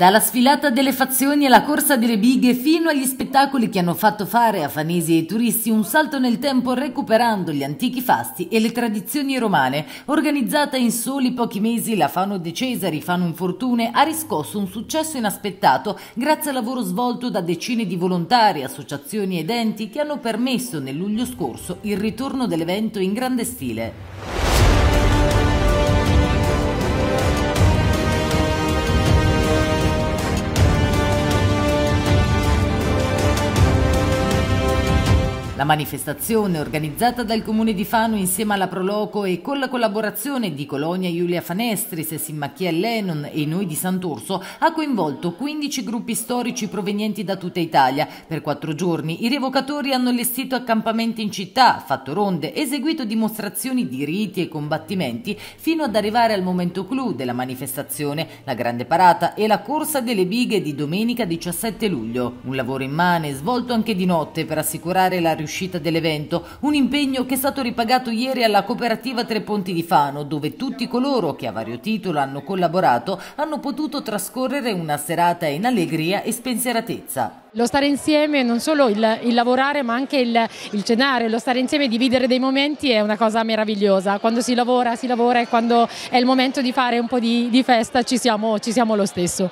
Dalla sfilata delle fazioni alla corsa delle bighe fino agli spettacoli che hanno fatto fare a fanesi e turisti un salto nel tempo recuperando gli antichi fasti e le tradizioni romane, organizzata in soli pochi mesi la Fano De Cesari Fano Infortune ha riscosso un successo inaspettato grazie al lavoro svolto da decine di volontari, associazioni ed enti che hanno permesso nel luglio scorso il ritorno dell'evento in grande stile. La manifestazione organizzata dal comune di Fano insieme alla Proloco e con la collaborazione di Colonia Giulia Fanestri, Fanestris, Simmachia Lennon e noi di Sant'Urso ha coinvolto 15 gruppi storici provenienti da tutta Italia. Per quattro giorni i revocatori hanno allestito accampamenti in città, fatto ronde, eseguito dimostrazioni di riti e combattimenti fino ad arrivare al momento clou della manifestazione, la grande parata e la corsa delle bighe di domenica 17 luglio. Un lavoro immane svolto anche di notte per assicurare la riuscita uscita dell'evento, un impegno che è stato ripagato ieri alla cooperativa Tre Ponti di Fano, dove tutti coloro che a vario titolo hanno collaborato hanno potuto trascorrere una serata in allegria e spensieratezza. Lo stare insieme, non solo il, il lavorare ma anche il, il, cenare, lo stare insieme e dividere dei momenti è una cosa meravigliosa. Quando si lavora, si lavora e quando è il momento di fare un po' di, di festa ci siamo, ci siamo lo stesso.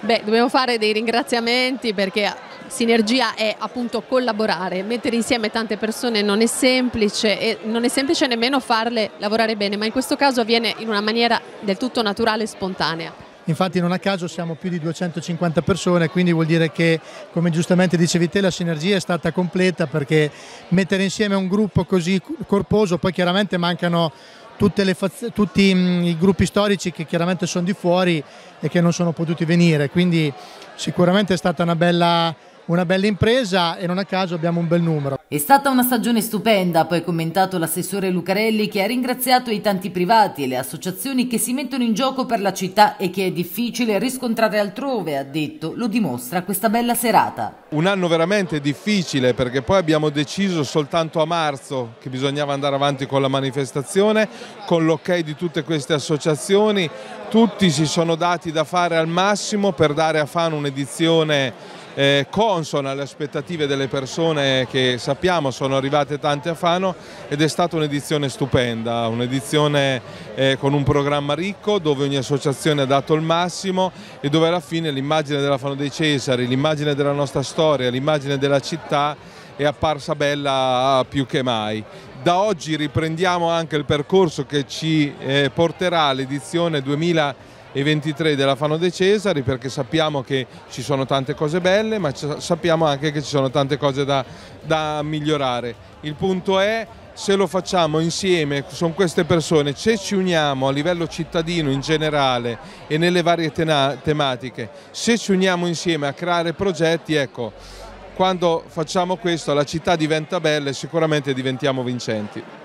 Beh, dobbiamo fare dei ringraziamenti perché Sinergia è appunto collaborare, mettere insieme tante persone non è semplice e non è semplice nemmeno farle lavorare bene, ma in questo caso avviene in una maniera del tutto naturale e spontanea. Infatti non a caso siamo più di 250 persone, quindi vuol dire che, come giustamente dicevi te, la sinergia è stata completa perché mettere insieme un gruppo così corposo, poi chiaramente mancano le, tutti mm, i gruppi storici che chiaramente sono di fuori e che non sono potuti venire, quindi sicuramente è stata una bella una bella impresa e non a caso abbiamo un bel numero. È stata una stagione stupenda, poi commentato l'assessore Lucarelli che ha ringraziato i tanti privati e le associazioni che si mettono in gioco per la città e che è difficile riscontrare altrove, ha detto, lo dimostra questa bella serata. Un anno veramente difficile perché poi abbiamo deciso soltanto a marzo che bisognava andare avanti con la manifestazione, con l'ok di tutte queste associazioni, tutti si sono dati da fare al massimo per dare a Fano un'edizione eh, consona alle aspettative delle persone che sappiamo sono arrivate tante a Fano ed è stata un'edizione stupenda, un'edizione eh, con un programma ricco dove ogni associazione ha dato il massimo e dove alla fine l'immagine della Fano dei Cesari, l'immagine della nostra storia, l'immagine della città è apparsa bella più che mai. Da oggi riprendiamo anche il percorso che ci eh, porterà all'edizione 2020 e 23 della Fano De Cesari perché sappiamo che ci sono tante cose belle ma sappiamo anche che ci sono tante cose da, da migliorare. Il punto è se lo facciamo insieme con queste persone, se ci uniamo a livello cittadino in generale e nelle varie tematiche, se ci uniamo insieme a creare progetti, ecco, quando facciamo questo la città diventa bella e sicuramente diventiamo vincenti.